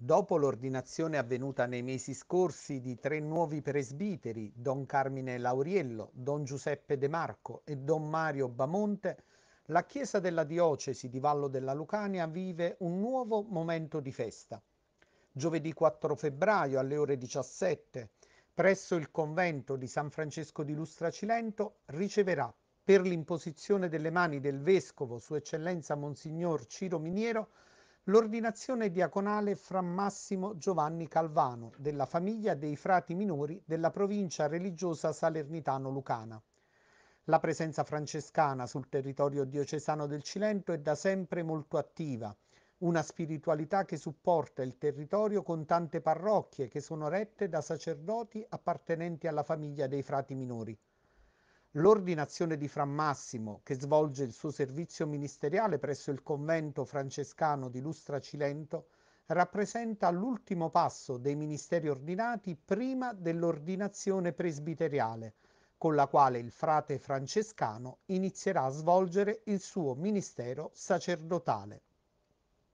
Dopo l'ordinazione avvenuta nei mesi scorsi di tre nuovi presbiteri, Don Carmine Lauriello, Don Giuseppe De Marco e Don Mario Bamonte, la chiesa della diocesi di Vallo della Lucania vive un nuovo momento di festa. Giovedì 4 febbraio alle ore 17, presso il convento di San Francesco di Lustra Cilento, riceverà, per l'imposizione delle mani del vescovo Sua Eccellenza Monsignor Ciro Miniero, l'ordinazione diaconale fra Massimo Giovanni Calvano, della famiglia dei frati minori della provincia religiosa salernitano-lucana. La presenza francescana sul territorio diocesano del Cilento è da sempre molto attiva, una spiritualità che supporta il territorio con tante parrocchie che sono rette da sacerdoti appartenenti alla famiglia dei frati minori l'ordinazione di Massimo, che svolge il suo servizio ministeriale presso il convento francescano di Lustra Cilento, rappresenta l'ultimo passo dei ministeri ordinati prima dell'ordinazione presbiteriale, con la quale il frate francescano inizierà a svolgere il suo ministero sacerdotale.